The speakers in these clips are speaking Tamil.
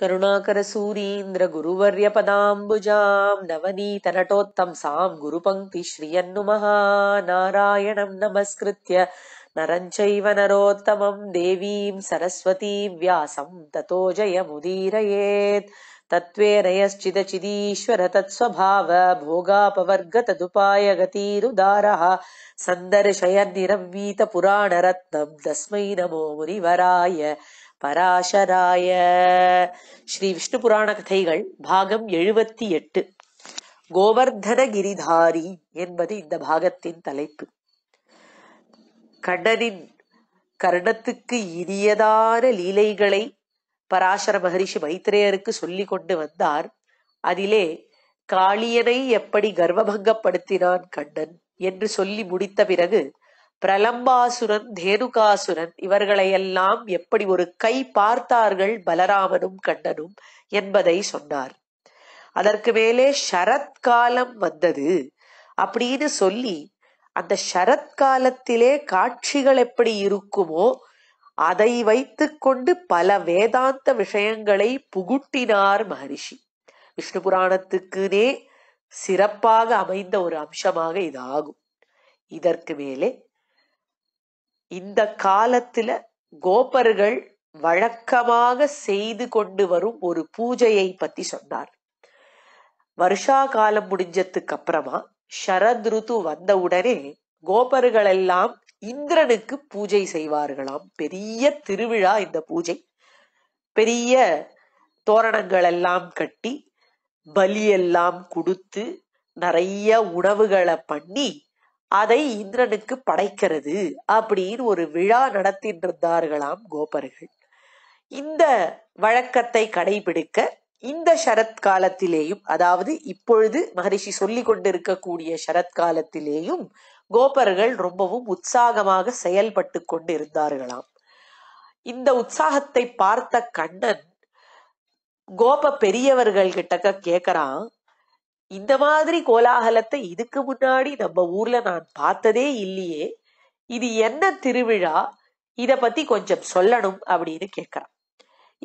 करुणाकरसूरीन्द्रगुरुवर्यपदाम्बुजाम् नवनीतनटोत्तम् साम् गुरुपङ्क्ति श्रियन्नु नमस्कृत्य नरम् चैव नरोत्तमम् देवीम् सरस्वती व्यासम् ततो जयमुदीरयेत् तत्त्वे यश्चिदचिदीश्वर तत्स्वभाव भोगापवर्गतदुपायगतिरुदारः सन्दर्शयन्निरवीतपुराणरत्नम् तस्मै नमो मुनिवराय பராசராய ஸ்ரீ விஷ்ணு புராண கதைகள் பாகம் எழுபத்தி எட்டு கோவர்தனகிரிதாரி என்பது இந்த பாகத்தின் தலைப்பு கண்ணனின் கர்ணத்துக்கு இனியதான லீலைகளை பராசர மகரிஷி மைத்திரேயருக்கு சொல்லி கொண்டு வந்தார் அதிலே காளியனை எப்படி கர்வபங்கப்படுத்தினான் கண்ணன் என்று சொல்லி முடித்த பிறகு பிரலம்பாசுரன் தேனுகாசுரன் இவர்களையெல்லாம் எப்படி ஒரு கை பார்த்தார்கள் பலராமனும் கண்ணனும் என்பதை சொன்னார் அதற்கு மேலே சரத்காலம் வந்தது அப்படின்னு சொல்லி அந்த சரத்காலத்திலே காட்சிகள் எப்படி இருக்குமோ அதை வைத்து கொண்டு பல வேதாந்த விஷயங்களை புகுட்டினார் மகரிஷி விஷ்ணு புராணத்துக்குனே சிறப்பாக அமைந்த ஒரு அம்சமாக இதாகும் இதற்கு மேலே இந்த காலத்துல கோபர்கள் வழக்கமாக செய்து கொண்டு வரும் ஒரு பூஜையை பத்தி சொன்னார் வருஷா காலம் முடிஞ்சதுக்கு அப்புறமா சரத் ருத்து வந்த உடனே கோபர்கள் எல்லாம் இந்திரனுக்கு பூஜை செய்வார்களாம் பெரிய திருவிழா இந்த பூஜை பெரிய தோரணங்கள் எல்லாம் கட்டி பலியெல்லாம் கொடுத்து நிறைய உணவுகளை பண்ணி அதை இந்திரனுக்கு படைக்கிறது அப்படின்னு ஒரு விழா நடத்தின்றிருந்தார்களாம் இருந்தார்களாம் கோபர்கள் இந்த வழக்கத்தை கடைபிடிக்க இந்த சரத்காலத்திலேயும் அதாவது இப்பொழுது மகரிஷி சொல்லி கொண்டிருக்கக்கூடிய சரத்காலத்திலேயும் கோபர்கள் ரொம்பவும் உற்சாகமாக செயல்பட்டு கொண்டு இருந்தார்களாம் இந்த உற்சாகத்தை பார்த்த கண்ணன் கோப பெரியவர்கள் கிட்டக்க கேக்குறான் இந்த மாதிரி கோலாகலத்தை இதுக்கு முன்னாடி நம்ம ஊர்ல நான் பார்த்ததே இல்லையே இது என்ன திருவிழா இத பத்தி கொஞ்சம் சொல்லணும் அப்படின்னு கேட்கிறான்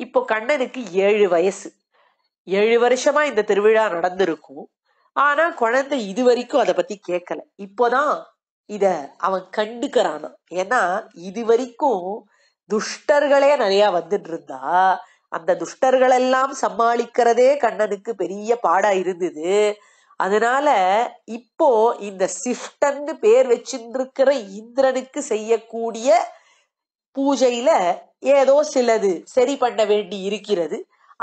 இப்போ கண்ணனுக்கு ஏழு வயசு ஏழு வருஷமா இந்த திருவிழா நடந்திருக்கும் ஆனா குழந்தை இது வரைக்கும் அதை பத்தி கேட்கல இப்போதான் இத அவன் கண்டுக்கிறானா ஏன்னா இது வரைக்கும் துஷ்டர்களே நிறைய வந்துட்டு இருந்தா அந்த துஷ்டர்களெல்லாம் சமாளிக்கிறதே கண்ணனுக்கு பெரிய பாடா இருந்தது அதனால இப்போ இந்த சிஃப்டன்னு பேர் வச்சிருக்கிற இந்திரனுக்கு செய்யக்கூடிய பூஜையில ஏதோ சிலது சரி பண்ண வேண்டி இருக்கிறது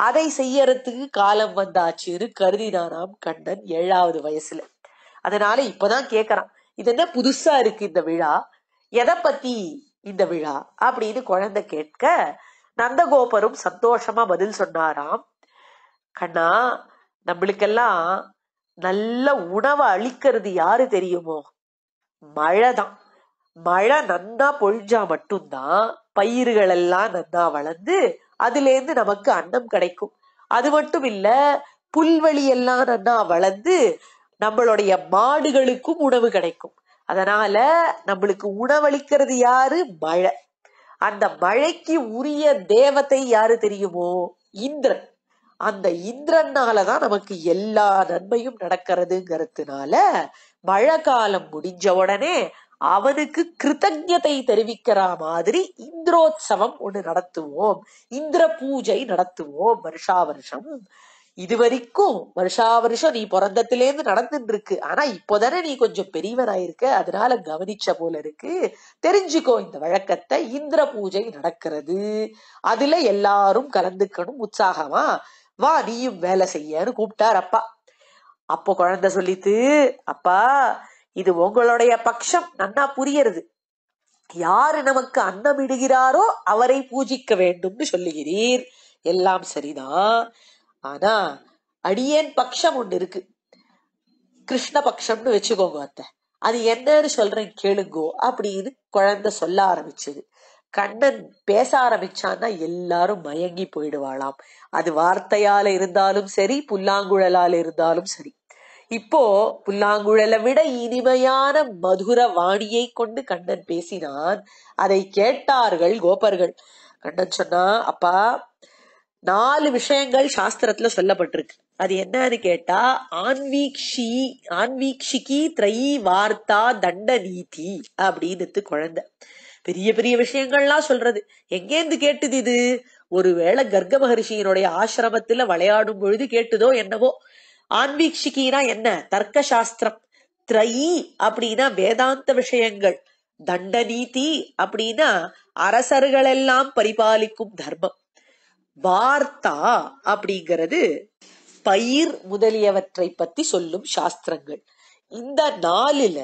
அதை செய்யறதுக்கு காலம் வந்தாச்சுன்னு கருதினாராம் கண்ணன் ஏழாவது வயசுல அதனால இப்பதான் கேக்குறான் இது என்ன புதுசா இருக்கு இந்த விழா எதை பத்தி இந்த விழா அப்படின்னு குழந்தை கேட்க நந்தகோபரும் சந்தோஷமா பதில் சொன்னாராம் கண்ணா நம்மளுக்கெல்லாம் நல்ல உணவை அழிக்கிறது யாரு தெரியுமோ மழை தான் மழை நன்னா பொழிஞ்சா மட்டும்தான் பயிர்கள் எல்லாம் நன்னா வளர்ந்து அதுலேருந்து நமக்கு அன்னம் கிடைக்கும் அது மட்டும் இல்ல புல்வெளி எல்லாம் நன்னா வளர்ந்து நம்மளுடைய மாடுகளுக்கும் உணவு கிடைக்கும் அதனால நம்மளுக்கு உணவளிக்கிறது யாரு மழை அந்த மழைக்கு உரிய தேவத்தை யாரு தெரியுமோ இந்திரன் அந்த இந்திரனாலதான் நமக்கு எல்லா நன்மையும் நடக்கிறதுங்கிறதுனால மழை காலம் முடிஞ்ச உடனே அவனுக்கு கிருத்தஜத்தை தெரிவிக்கிற மாதிரி இந்திரோத்சவம் ஒண்ணு நடத்துவோம் இந்திர பூஜை நடத்துவோம் வருஷா வருஷம் இது வரைக்கும் வருஷா வருஷம் நீ பிறந்தத்திலேருந்து நடந்துட்டு இருக்கு ஆனா இப்போதானே நீ கொஞ்சம் பெரியவராயிருக்க அதனால கவனிச்ச போல இருக்கு தெரிஞ்சுக்கோ இந்த வழக்கத்தை இந்திர பூஜை நடக்கிறது அதுல எல்லாரும் கலந்துக்கணும் உற்சாகமா வா நீயும் வேலை செய்யன்னு கூப்பிட்டார் அப்பா அப்போ குழந்தை சொல்லித்து அப்பா இது உங்களுடைய பட்சம் நன்னா புரியறது யாரு நமக்கு அன்னமிடுகிறாரோ அவரை பூஜிக்க வேண்டும்னு சொல்லுகிறீர் எல்லாம் சரிதான் ஆனா அடியேன் பக்ஷம் ஒன்று இருக்கு கிருஷ்ண பக்ஷம்னு வச்சுக்கோங்க அத்தை அது என்னன்னு சொல்றேன் கேளுங்கோ அப்படின்னு குழந்தை சொல்ல ஆரம்பிச்சது கண்ணன் பேச ஆரம்பிச்சான்னா எல்லாரும் மயங்கி போயிடுவாளாம் அது வார்த்தையால இருந்தாலும் சரி புல்லாங்குழலால இருந்தாலும் சரி இப்போ புல்லாங்குழலை விட இனிமையான மதுர வாணியை கொண்டு கண்ணன் பேசினான் அதை கேட்டார்கள் கோபர்கள் கண்ணன் சொன்னா அப்பா நாலு விஷயங்கள் சாஸ்திரத்துல சொல்லப்பட்டிருக்கு அது என்னன்னு கேட்டா ஆன்வீக்ஷி ஆன்வீக்ஷிக்கு திரை வார்த்தா தண்ட நீதி அப்படின்னு குழந்தை பெரிய பெரிய விஷயங்கள்லாம் சொல்றது எங்கேந்து கேட்டுது இது ஒருவேளை கர்க மகர்ஷியினுடைய ஆசிரமத்துல விளையாடும் பொழுது கேட்டுதோ என்னவோ ஆன்வீக்ஷிக்கினா என்ன தர்க்க சாஸ்திரம் திரை அப்படின்னா வேதாந்த விஷயங்கள் தண்ட நீதி அப்படின்னா அரசர்களெல்லாம் பரிபாலிக்கும் தர்மம் வார்த்தா அப்படிங்கிறது பயிர் முதலியவற்றை பத்தி சொல்லும் சாஸ்திரங்கள் இந்த நாளில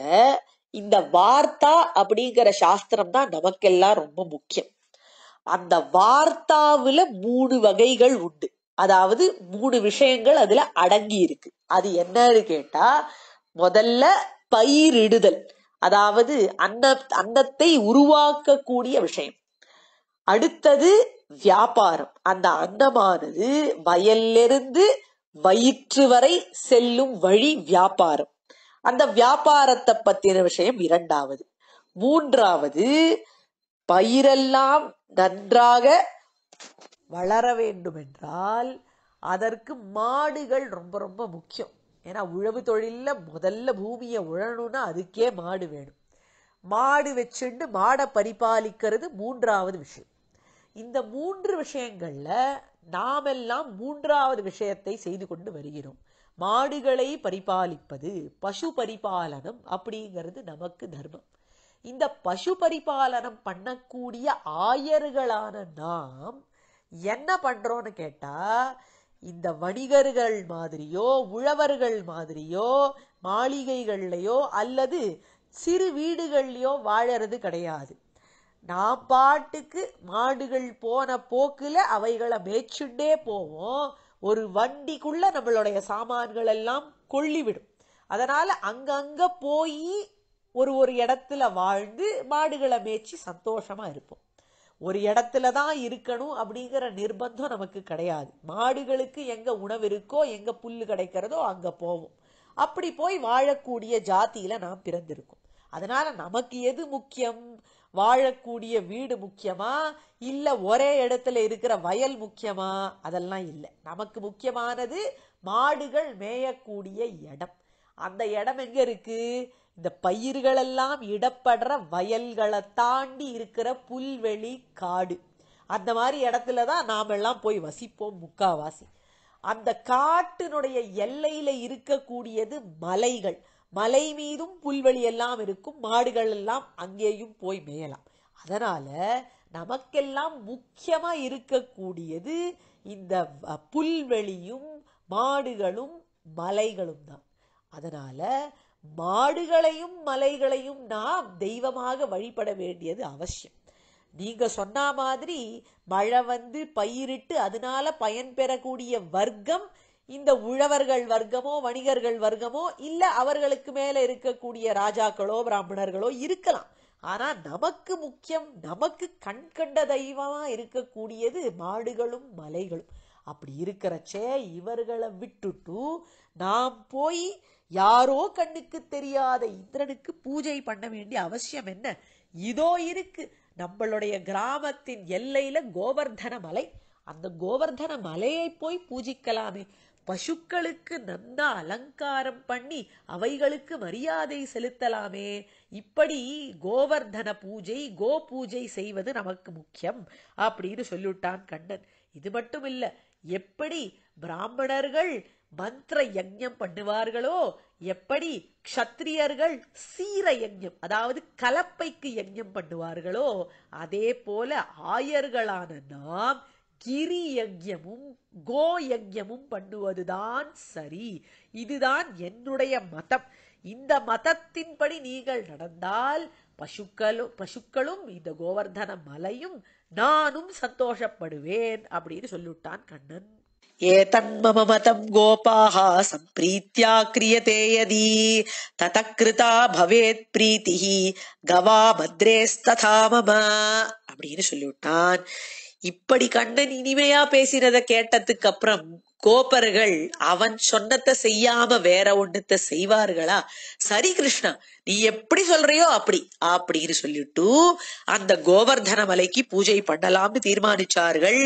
இந்த வார்த்தா அப்படிங்கிற சாஸ்திரம் தான் நமக்கெல்லாம் ரொம்ப முக்கியம் அந்த வார்த்தாவில மூணு வகைகள் உண்டு அதாவது மூணு விஷயங்கள் அதுல அடங்கி இருக்கு அது என்னன்னு கேட்டா முதல்ல பயிரிடுதல் அதாவது அன்ன அன்னத்தை உருவாக்கக்கூடிய விஷயம் அடுத்தது வியாபாரம் அந்த அன்னமானது வயல்லிருந்து வயிற்று வரை செல்லும் வழி வியாபாரம் அந்த வியாபாரத்தை பத்தின விஷயம் இரண்டாவது மூன்றாவது பயிரெல்லாம் நன்றாக வளர வேண்டும் என்றால் அதற்கு மாடுகள் ரொம்ப ரொம்ப முக்கியம் ஏன்னா உழவு தொழிலில் முதல்ல பூமியை உழணும்னா அதுக்கே மாடு வேணும் மாடு வச்சுண்டு மாடை பரிபாலிக்கிறது மூன்றாவது விஷயம் இந்த மூன்று விஷயங்களில் நாமெல்லாம் மூன்றாவது விஷயத்தை செய்து கொண்டு வருகிறோம் மாடுகளை பரிபாலிப்பது பசு பரிபாலனம் அப்படிங்கிறது நமக்கு தர்மம் இந்த பசு பரிபாலனம் பண்ணக்கூடிய ஆயர்களான நாம் என்ன பண்ணுறோன்னு கேட்டால் இந்த வணிகர்கள் மாதிரியோ உழவர்கள் மாதிரியோ மாளிகைகள்லையோ அல்லது சிறு வீடுகள்லையோ வாழறது கிடையாது நாம் பாட்டுக்கு மாடுகள் போன போக்கில் அவைகளை மேய்ச்சுண்டே போவோம் ஒரு வண்டிக்குள்ளே நம்மளுடைய சாமான்கள் எல்லாம் கொள்ளிவிடும் அதனால் அங்கங்கே போய் ஒரு ஒரு இடத்துல வாழ்ந்து மாடுகளை மேய்ச்சி சந்தோஷமாக இருப்போம் ஒரு இடத்துல தான் இருக்கணும் அப்படிங்கிற நிர்பந்தம் நமக்கு கிடையாது மாடுகளுக்கு எங்கே உணவு இருக்கோ எங்கே புல் கிடைக்கிறதோ அங்கே போவோம் அப்படி போய் வாழக்கூடிய ஜாத்தியில் நாம் பிறந்திருக்கோம் அதனால் நமக்கு எது முக்கியம் வாழக்கூடிய வீடு முக்கியமா இல்லை ஒரே இடத்துல இருக்கிற வயல் முக்கியமா அதெல்லாம் இல்லை நமக்கு முக்கியமானது மாடுகள் மேயக்கூடிய இடம் அந்த இடம் எங்கே இருக்குது இந்த பயிர்களெல்லாம் இடப்படுற வயல்களை தாண்டி இருக்கிற புல்வெளி காடு அந்த மாதிரி இடத்துல தான் நாம் எல்லாம் போய் வசிப்போம் முக்காவாசி அந்த காட்டினுடைய எல்லையில் இருக்கக்கூடியது மலைகள் மலை மீதும் புல்வெளி எல்லாம் இருக்கும் மாடுகள் எல்லாம் அங்கேயும் போய் மேயலாம் அதனால் நமக்கெல்லாம் முக்கியமாக இருக்கக்கூடியது இந்த புல்வெளியும் மாடுகளும் மலைகளும் தான் அதனால் மாடுகளையும் மலைகளையும் நாம் தெய்வமாக வழிபட வேண்டியது அவசியம் நீங்கள் சொன்ன மாதிரி மழை வந்து பயிரிட்டு அதனால பெறக்கூடிய வர்க்கம் இந்த உழவர்கள் வர்க்கமோ வணிகர்கள் வர்க்கமோ இல்லை அவர்களுக்கு மேலே இருக்கக்கூடிய ராஜாக்களோ பிராமணர்களோ இருக்கலாம் ஆனால் நமக்கு முக்கியம் நமக்கு கண் கண்ட தெய்வமாக இருக்கக்கூடியது மாடுகளும் மலைகளும் அப்படி இருக்கிறச்சே இவர்களை விட்டுட்டு நாம் போய் யாரோ கண்ணுக்கு தெரியாத இந்திரனுக்கு பூஜை பண்ண வேண்டிய அவசியம் என்ன இதோ இருக்கு நம்மளுடைய கிராமத்தின் எல்லையில கோவர்தன மலை அந்த கோவர்தன மலையை போய் பூஜிக்கலாமே பசுக்களுக்கு நந்தா அலங்காரம் பண்ணி அவைகளுக்கு மரியாதை செலுத்தலாமே இப்படி கோவர்தன பூஜை கோ பூஜை செய்வது நமக்கு முக்கியம் அப்படின்னு சொல்லிவிட்டான் கண்ணன் இது மட்டும் இல்ல எப்படி பிராமணர்கள் மந்திர யஜ்யம் பண்ணுவார்களோ எப்படி க்ஷத்ரியர்கள் சீர யஜ்யம் அதாவது கலப்பைக்கு யஜ்யம் பண்ணுவார்களோ அதே போல ஆயர்களான நாம் கிரி யஜ்யமும் கோ யஜ்யமும் பண்ணுவதுதான் சரி இதுதான் என்னுடைய மதம் இந்த மதத்தின்படி நீங்கள் நடந்தால் பசுக்களும் பசுக்களும் இந்த கோவர்தன மலையும் நானும் சந்தோஷப்படுவேன் அப்படின்னு சொல்லிவிட்டான் கண்ணன் ஏதன்மம மதம் கோபாக சம்பிரீத்தியா கிரியதே யதி தத பவேத் பிரீத்தி கவா பத்ரேஸ்ததா மம அப்படின்னு சொல்லிவிட்டான் இப்படி கண்ணன் இனிமையா பேசினதை கேட்டதுக்கு அப்புறம் கோபர்கள் அவன் சொன்னத்தை செய்யாம வேற ஒண்ணுத்த செய்வார்களா சரி கிருஷ்ணா நீ எப்படி சொல்றியோ அப்படி அப்படின்னு சொல்லிட்டு அந்த கோவர்தன மலைக்கு பூஜை பண்ணலாம்னு தீர்மானிச்சார்கள்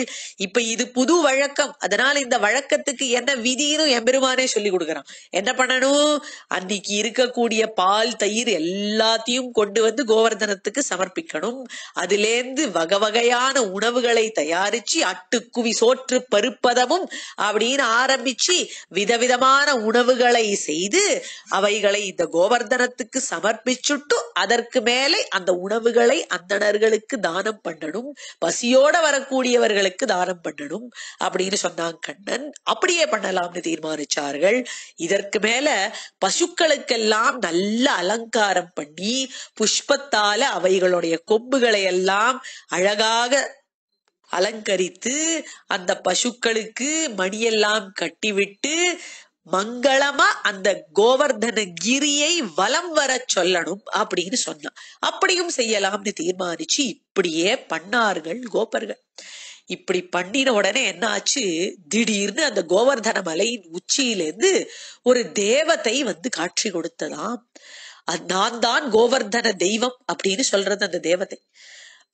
இப்ப இது புது வழக்கம் அதனால இந்த வழக்கத்துக்கு என்ன விதினும் எம்பெருமானே சொல்லி கொடுக்கறான் என்ன பண்ணணும் அன்னைக்கு இருக்கக்கூடிய பால் தயிர் எல்லாத்தையும் கொண்டு வந்து கோவர்தனத்துக்கு சமர்ப்பிக்கணும் அதுலேருந்து வகை வகையான உணவுகளை தயாரிச்சு அட்டுக்குவி சோற்று பருப்பதமும் அப்படி அப்படின்னு ஆரம்பிச்சு விதவிதமான உணவுகளை செய்து அவைகளை இந்த கோவர்தனத்துக்கு சமர்ப்பிச்சுட்டு அதற்கு மேலே அந்த உணவுகளை அந்தணர்களுக்கு தானம் பண்ணணும் பசியோட வரக்கூடியவர்களுக்கு தானம் பண்ணணும் அப்படின்னு சொன்னாங்க கண்ணன் அப்படியே பண்ணலாம்னு தீர்மானிச்சார்கள் இதற்கு மேல பசுக்களுக்கெல்லாம் நல்ல அலங்காரம் பண்ணி புஷ்பத்தால அவைகளுடைய கொம்புகளை எல்லாம் அழகாக அலங்கரித்து அந்த பசுக்களுக்கு மணியெல்லாம் கட்டிவிட்டு மங்களமா அந்த கோவர்தன கிரியை வலம் வர சொல்லணும் அப்படின்னு சொன்னான் அப்படியும் செய்யலாம்னு தீர்மானிச்சு இப்படியே பண்ணார்கள் கோபர்கள் இப்படி பண்ணின உடனே என்ன ஆச்சு திடீர்னு அந்த கோவர்தன மலையின் உச்சியிலிருந்து ஒரு தேவத்தை வந்து காட்சி கொடுத்ததாம் நான் தான் கோவர்தன தெய்வம் அப்படின்னு சொல்றது அந்த தேவதை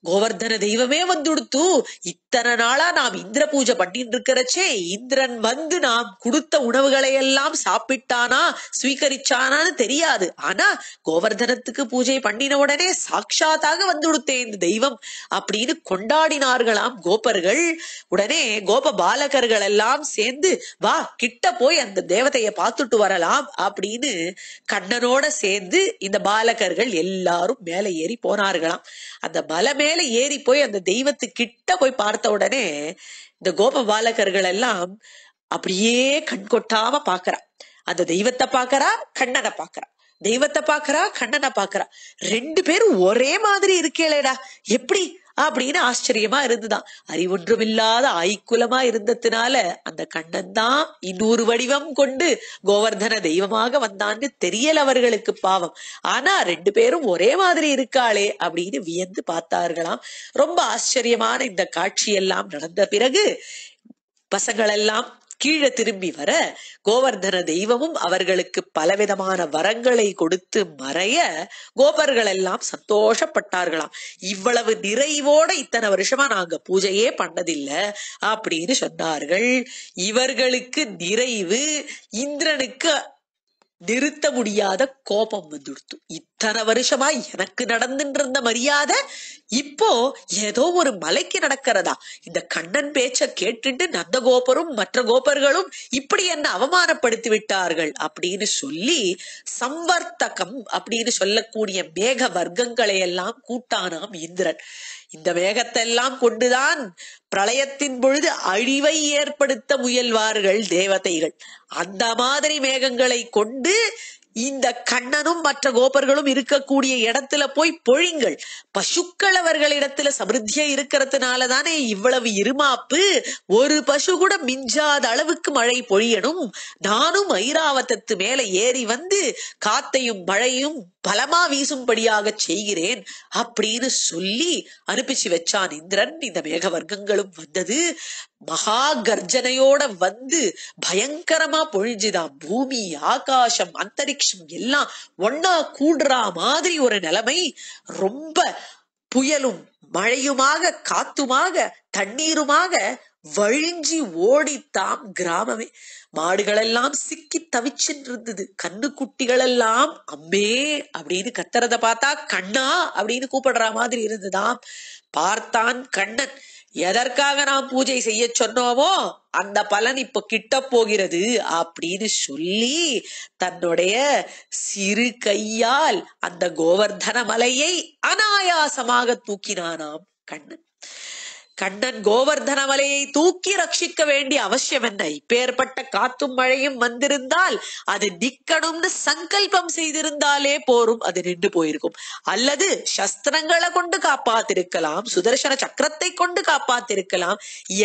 கோவர்தன தெய்வமே வந்துடுத்து இத்தனை நாளா நாம் இந்திர பூஜை பண்ணிட்டு இருக்கிறச்சே இந்திரன் வந்து நாம் கொடுத்த உணவுகளை எல்லாம் சாப்பிட்டானா சுவீகரிச்சானான்னு தெரியாது ஆனா கோவர்தனத்துக்கு பூஜை பண்ணின உடனே சாட்சாத்தாக வந்துடுத்தேன் இந்த தெய்வம் அப்படின்னு கொண்டாடினார்களாம் கோபர்கள் உடனே கோப பாலகர்கள் எல்லாம் சேர்ந்து வா கிட்ட போய் அந்த தேவதைய பார்த்துட்டு வரலாம் அப்படின்னு கண்ணனோட சேர்ந்து இந்த பாலகர்கள் எல்லாரும் மேல ஏறி போனார்களாம் அந்த மலை மேல ஏறி போய் அந்த கிட்ட போய் பார்த்த உடனே இந்த கோப பாலகர்கள் எல்லாம் அப்படியே கண் கொட்டாம பாக்குறா அந்த தெய்வத்தை பாக்குறா கண்ணனை பாக்குறா தெய்வத்தை பாக்குறா கண்ணனை பாக்குறா ரெண்டு பேரும் ஒரே மாதிரி இருக்கேளேடா எப்படி அப்படின்னு ஆச்சரியமா இருந்துதான் இல்லாத ஆய்க்குலமா இருந்ததுனால அந்த கண்ணன் தான் இன்னொரு வடிவம் கொண்டு கோவர்தன தெய்வமாக வந்தான்னு தெரியல அவர்களுக்கு பாவம் ஆனா ரெண்டு பேரும் ஒரே மாதிரி இருக்காளே அப்படின்னு வியந்து பார்த்தார்களாம் ரொம்ப ஆச்சரியமான இந்த காட்சி எல்லாம் நடந்த பிறகு பசங்களெல்லாம் கீழே திரும்பி வர கோவர்தன தெய்வமும் அவர்களுக்கு பலவிதமான வரங்களை கொடுத்து மறைய கோபர்கள் எல்லாம் சந்தோஷப்பட்டார்களாம் இவ்வளவு நிறைவோட இத்தனை வருஷமா நாங்க பூஜையே பண்ணதில்லை அப்படின்னு சொன்னார்கள் இவர்களுக்கு நிறைவு இந்திரனுக்கு நிறுத்த முடியாத கோபம் வந்துடுத்து இத்தனை வருஷமா எனக்கு நடந்துட்டு இருந்த மரியாதை இப்போ ஏதோ ஒரு மலைக்கு நடக்கிறதா இந்த கண்ணன் பேச்ச கேட்டுட்டு நந்தகோபரும் மற்ற கோபர்களும் இப்படி என்ன அவமானப்படுத்தி விட்டார்கள் அப்படின்னு சொல்லி சம்வர்த்தகம் அப்படின்னு சொல்லக்கூடிய மேக வர்க்கங்களை எல்லாம் கூட்டானாம் இந்திரன் இந்த வேகத்தை எல்லாம் கொண்டுதான் பிரளயத்தின் பொழுது அழிவை ஏற்படுத்த முயல்வார்கள் தேவதைகள் அந்த மாதிரி மேகங்களை கொண்டு இந்த கண்ணனும் மற்ற கோபர்களும் இருக்கக்கூடிய இடத்துல போய் பொழிங்கள் பசுக்கள் அவர்களிடத்துல சமிருத்தியா இருக்கிறதுனால தானே இவ்வளவு இருமாப்பு ஒரு பசு கூட மிஞ்சாத அளவுக்கு மழை பொழியணும் நானும் ஐராவதத்து மேல ஏறி வந்து காத்தையும் மழையும் பலமா வீசும்படியாக செய்கிறேன் அப்படின்னு சொல்லி அனுப்பிச்சு வச்சான் இந்திரன் இந்த மேகவர்க்கங்களும் வந்தது மகா கர்ஜனையோட வந்து பயங்கரமா பொழிஞ்சுதான் பூமி ஆகாசம் அந்தரிக்ஷம் எல்லாம் ஒன்னா கூடுறா மாதிரி ஒரு நிலைமை ரொம்ப புயலும் மழையுமாக காத்துமாக தண்ணீருமாக வழிஞ்சி ஓடித்தாம் கிராமமே மாடுகளெல்லாம் சிக்கி கண்ணுக்குட்டிகள் எல்லாம் அம்மே அப்படின்னு கத்துறத பார்த்தா கண்ணா அப்படின்னு கூப்பிடுற மாதிரி இருந்ததாம் பார்த்தான் கண்ணன் எதற்காக நாம் பூஜை செய்ய சொன்னோமோ அந்த பலன் இப்ப கிட்ட போகிறது அப்படின்னு சொல்லி தன்னுடைய சிறு கையால் அந்த கோவர்தன மலையை அனாயாசமாக தூக்கினானாம் கண்ணன் கண்ணன் கோவர்தன மலையை தூக்கி ரட்சிக்க வேண்டிய அவசியம் என்ன இப்பேற்பட்ட காத்தும் மழையும் வந்திருந்தால் அது நிக்கணும்னு சங்கல்பம் செய்திருந்தாலே போரும் அது நின்று போயிருக்கும் அல்லது சஸ்திரங்களை கொண்டு காப்பாத்திருக்கலாம் சுதர்சன சக்கரத்தை கொண்டு காப்பாத்திருக்கலாம்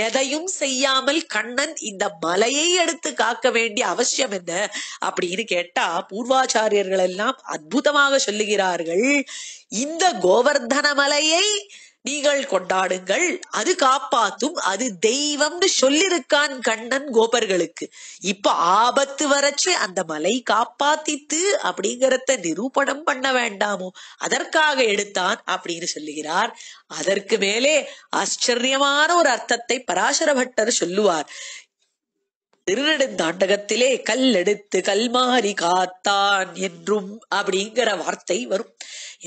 எதையும் செய்யாமல் கண்ணன் இந்த மலையை எடுத்து காக்க வேண்டிய அவசியம் என்ன அப்படின்னு கேட்டா பூர்வாச்சாரியர்கள் எல்லாம் அற்புதமாக சொல்லுகிறார்கள் இந்த கோவர்தன மலையை நீங்கள் கொண்டாடுங்கள் அது காப்பாத்தும் அது தெய்வம்னு சொல்லிருக்கான் கண்ணன் கோபர்களுக்கு இப்ப ஆபத்து வரச்சு அந்த மலை காப்பாத்தித்து அப்படிங்கிறத நிரூபணம் பண்ண வேண்டாமோ அதற்காக எடுத்தான் அப்படின்னு சொல்லுகிறார் அதற்கு மேலே ஆச்சரியமான ஒரு அர்த்தத்தை பராசர பட்டர் சொல்லுவார் திருநெடுந்தாண்டகத்திலே கல் எடுத்து கல்மாறி காத்தான் என்றும் அப்படிங்கிற வார்த்தை வரும்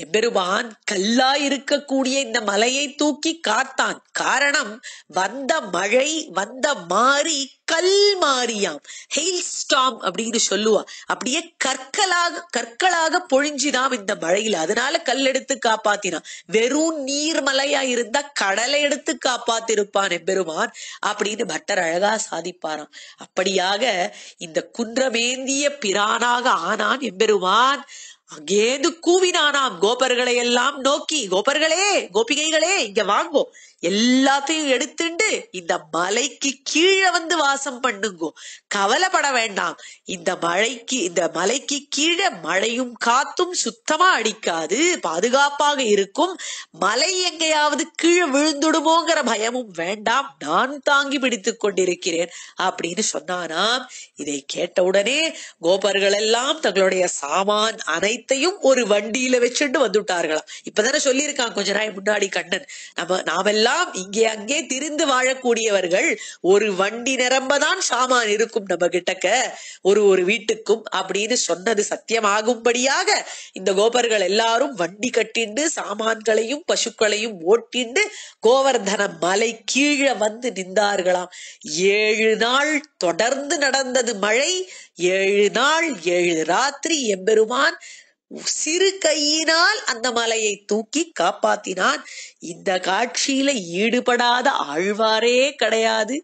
எம்பெருமான் கல்லா இருக்கக்கூடிய இந்த மலையை தூக்கி காத்தான் காரணம் வந்த மழை வந்த மாறி கல் மாறியாம் ஹெயில் ஸ்டாம் அப்படின்னு சொல்லுவா அப்படியே கற்களாக கற்களாக பொழிஞ்சுதான் இந்த மழையில அதனால கல் எடுத்து காப்பாத்தினான் வெறும் நீர் மலையா இருந்தா கடலை எடுத்து காப்பாத்திருப்பான் எம்பெருமான் அப்படின்னு பட்டர் அழகா சாதிப்பாராம் அப்படியாக இந்த குன்றமேந்திய பிரானாக ஆனான் எம்பெருமான் அங்கேந்து கூவினானாம் கோபர்களை எல்லாம் நோக்கி கோபர்களே கோபிகைகளே இங்க வாங்கோ எல்லாத்தையும் எடுத்துண்டு இந்த மலைக்கு கீழே வந்து வாசம் பண்ணுங்கோ கவலைப்பட வேண்டாம் இந்த மழைக்கு இந்த மலைக்கு கீழே மழையும் காத்தும் சுத்தமா அடிக்காது பாதுகாப்பாக இருக்கும் மலை எங்கேயாவது கீழே விழுந்துடுமோங்கிற பயமும் வேண்டாம் நான் தாங்கி பிடித்து கொண்டிருக்கிறேன் அப்படின்னு சொன்னானாம் இதை கேட்டவுடனே கோபர்கள் எல்லாம் தங்களுடைய சாமான் அனைத்தையும் ஒரு வண்டியில வச்சுட்டு வந்துட்டார்களாம் இப்பதானே சொல்லியிருக்கான் கொஞ்ச நாள் முன்னாடி கண்ணன் நம்ம நாமெல்லாம் எல்லாம் இங்கே அங்கே திரிந்து வாழக்கூடியவர்கள் ஒரு வண்டி நிரம்பதான் சாமான் இருக்கும் நம்ம கிட்டக்க ஒரு ஒரு வீட்டுக்கும் அப்படின்னு சொன்னது சத்தியமாகும்படியாக இந்த கோபர்கள் எல்லாரும் வண்டி கட்டிண்டு சாமான்களையும் பசுக்களையும் ஓட்டிண்டு கோவர்தன மலை கீழே வந்து நின்றார்களாம் ஏழு நாள் தொடர்ந்து நடந்தது மழை ஏழு நாள் ஏழு ராத்திரி எம்பெருமான் சிறு கையினால் அந்த மலையை தூக்கி காப்பாத்தினான் இந்த காட்சியில ஈடுபடாத ஆழ்வாரே கிடையாது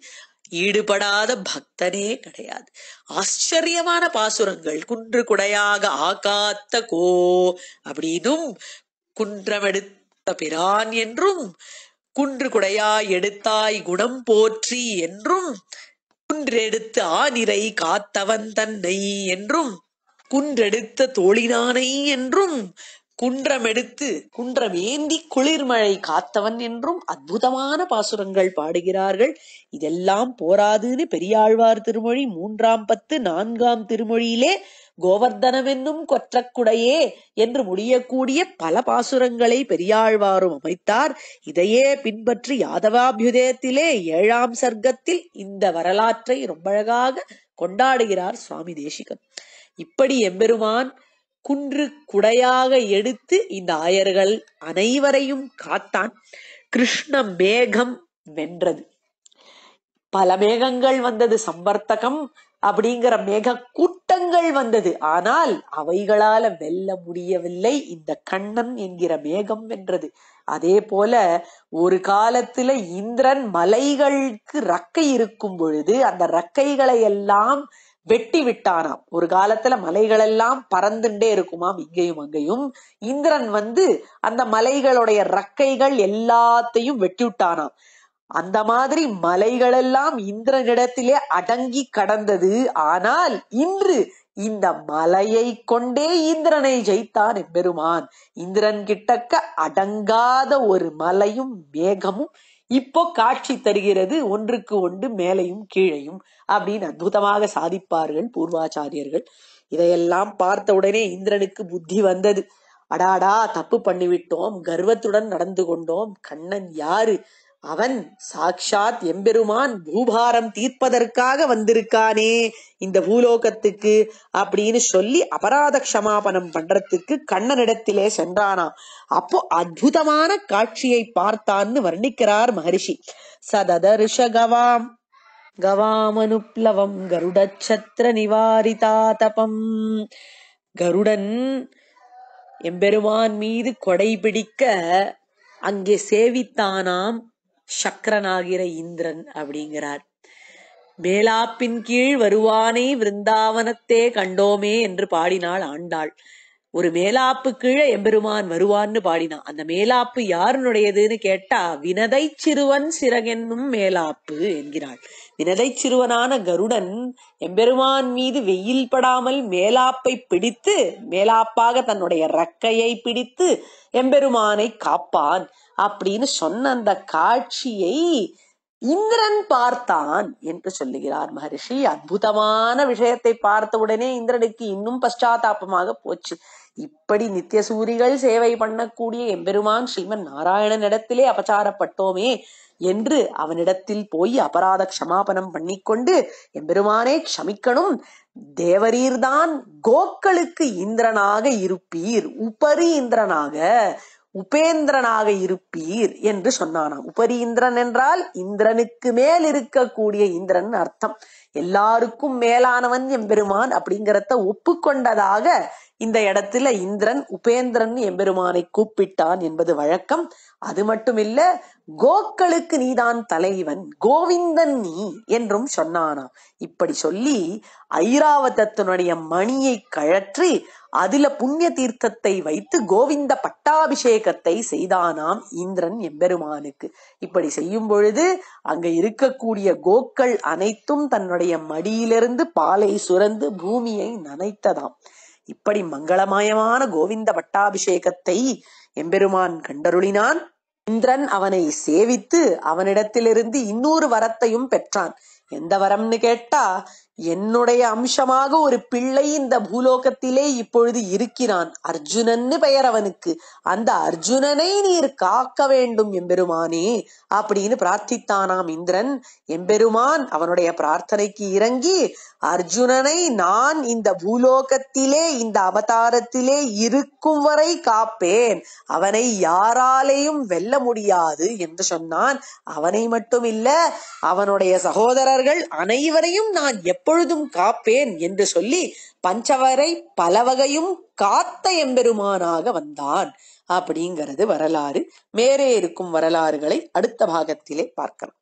ஈடுபடாத பக்தனே கிடையாது ஆச்சரியமான பாசுரங்கள் குன்று குடையாக ஆகாத்த கோ அப்படின்னும் குன்றமெடுத்த பிரான் என்றும் குன்று குடையா எடுத்தாய் குணம் போற்றி என்றும் குன்றெடுத்து ஆனிரை காத்தவன் தன்னை என்றும் குன்றெடுத்த தோழினானை என்றும் குன்றமெடுத்து குன்றமேந்தி குளிர்மழை காத்தவன் என்றும் அற்புதமான பாசுரங்கள் பாடுகிறார்கள் இதெல்லாம் போராதுன்னு பெரியாழ்வார் திருமொழி மூன்றாம் பத்து நான்காம் திருமொழியிலே கோவர்தனமென்னும் கொற்றக்குடையே என்று முடியக்கூடிய பல பாசுரங்களை பெரியாழ்வாரும் அமைத்தார் இதையே பின்பற்றி யாதவாபியுதயத்திலே ஏழாம் சர்க்கத்தில் இந்த வரலாற்றை ரொம்ப அழகாக கொண்டாடுகிறார் சுவாமி தேசிகன் இப்படி எம்பெருமான் குன்று குடையாக எடுத்து இந்த ஆயர்கள் அனைவரையும் காத்தான் கிருஷ்ண மேகம் வென்றது பல மேகங்கள் வந்தது சம்பர்த்தகம் அப்படிங்கிற மேக கூட்டங்கள் வந்தது ஆனால் அவைகளால வெல்ல முடியவில்லை இந்த கண்ணன் என்கிற மேகம் வென்றது அதே போல ஒரு காலத்துல இந்திரன் மலைகளுக்கு ரக்கை இருக்கும் பொழுது அந்த ரக்கைகளை எல்லாம் வெட்டி விட்டானாம் ஒரு காலத்துல மலைகளெல்லாம் பறந்துண்டே இருக்குமாம் இங்கேயும் அங்கேயும் இந்திரன் வந்து அந்த மலைகளுடைய ரக்கைகள் எல்லாத்தையும் வெட்டி விட்டானாம் அந்த மாதிரி மலைகளெல்லாம் இந்திரனிடத்திலே அடங்கி கடந்தது ஆனால் இன்று இந்த மலையை கொண்டே இந்திரனை ஜெயித்தான் எம்பெருமான் இந்திரன் கிட்டக்க அடங்காத ஒரு மலையும் மேகமும் இப்போ காட்சி தருகிறது ஒன்றுக்கு ஒன்று மேலையும் கீழையும் அப்படின்னு அற்புதமாக சாதிப்பார்கள் பூர்வாச்சாரியர்கள் இதையெல்லாம் பார்த்த உடனே இந்திரனுக்கு புத்தி வந்தது அடாடா தப்பு பண்ணிவிட்டோம் கர்வத்துடன் நடந்து கொண்டோம் கண்ணன் யாரு அவன் சாக்ஷாத் எம்பெருமான் பூபாரம் தீர்ப்பதற்காக வந்திருக்கானே இந்த பூலோகத்துக்கு அப்படின்னு சொல்லி அபராத கஷமாபனம் பண்றதுக்கு கண்ணனிடத்திலே சென்றானாம் அப்போ அற்புதமான காட்சியை பார்த்தான்னு வர்ணிக்கிறார் மகரிஷி சததர்ஷ கவாம் கவாமனுப்ளவம் நிவாரிதா நிவாரிதாதபம் கருடன் எம்பெருமான் மீது கொடை பிடிக்க அங்கே சேவித்தானாம் சக்கரனாகிற இந்திரன் அப்படிங்கிறார் மேலாப்பின் கீழ் வருவானை விருந்தாவனத்தே கண்டோமே என்று பாடினாள் ஆண்டாள் ஒரு மேலாப்பு கீழே எம்பெருமான் வருவான்னு பாடினான் அந்த மேலாப்பு யாருனுடையதுன்னு கேட்டா வினதை சிறுவன் சிறகென்னும் மேலாப்பு என்கிறாள் வினதை சிறுவனான கருடன் எம்பெருமான் மீது வெயில் படாமல் மேலாப்பை பிடித்து மேலாப்பாக தன்னுடைய ரக்கையை பிடித்து எம்பெருமானை காப்பான் அப்படின்னு சொன்ன அந்த காட்சியை இந்திரன் பார்த்தான் என்று சொல்லுகிறார் மகரிஷி அற்புதமான விஷயத்தை பார்த்த உடனே இந்திரனுக்கு இன்னும் பశ్చాத்தாபமாக போச்சு இப்படி நித்திய சூரிகள் சேவை பண்ணக்கூடிய எம்பெருமான் ஸ்ரீமன் நாராயணனிடத்திலே அபச்சாரப்பட்டோமே என்று அவனிடத்தில் போய் அபராத க்ஷமாபனம் பண்ணிக்கொண்டு எம்பெருமானே க்ஷமிக்கணும் தேவரீர்தான் கோக்களுக்கு இந்திரனாக இருப்பீர் உபரி இந்திரனாக உபேந்திரனாக இருப்பீர் என்று சொன்னானாம் உபரி இந்திரன் என்றால் இந்திரனுக்கு மேல் இருக்கக்கூடிய இந்திரன் அர்த்தம் எல்லாருக்கும் மேலானவன் எம்பெருமான் அப்படிங்கிறத ஒப்புக்கொண்டதாக இந்த இடத்துல இந்திரன் உபேந்திரன் எம்பெருமானை கூப்பிட்டான் என்பது வழக்கம் அது மட்டுமில்ல கோக்களுக்கு நீதான் தலைவன் கோவிந்தன் நீ என்றும் சொன்னானாம் இப்படி சொல்லி ஐராவதத்தினுடைய மணியை கழற்றி அதுல புண்ணிய தீர்த்தத்தை வைத்து கோவிந்த பட்டாபிஷேகத்தை செய்தானாம் இந்திரன் எம்பெருமானுக்கு இப்படி செய்யும் பொழுது அங்க இருக்கக்கூடிய கோக்கள் அனைத்தும் தன்னுடைய மடியிலிருந்து பாலை சுரந்து பூமியை நனைத்ததாம் இப்படி மங்களமயமான கோவிந்த பட்டாபிஷேகத்தை எம்பெருமான் கண்டருளினான் இந்திரன் அவனை சேவித்து அவனிடத்திலிருந்து இன்னொரு வரத்தையும் பெற்றான் எந்த வரம்னு கேட்டா என்னுடைய அம்சமாக ஒரு பிள்ளை இந்த பூலோகத்திலே இப்பொழுது இருக்கிறான் அர்ஜுனன்னு பெயர் அவனுக்கு அந்த அர்ஜுனனை நீர் காக்க வேண்டும் எம்பெருமானே அப்படின்னு பிரார்த்தித்தானாம் இந்திரன் எம்பெருமான் அவனுடைய பிரார்த்தனைக்கு இறங்கி அர்ஜுனனை நான் இந்த பூலோகத்திலே இந்த அவதாரத்திலே இருக்கும் வரை காப்பேன் அவனை யாராலேயும் வெல்ல முடியாது என்று சொன்னான் அவனை மட்டும் இல்ல அவனுடைய சகோதரர்கள் அனைவரையும் நான் எப்ப எப்பொழுதும் காப்பேன் என்று சொல்லி பஞ்சவரை பலவகையும் காத்த எம்பெருமானாக வந்தான் அப்படிங்கிறது வரலாறு மேலே இருக்கும் வரலாறுகளை அடுத்த பாகத்திலே பார்க்கலாம்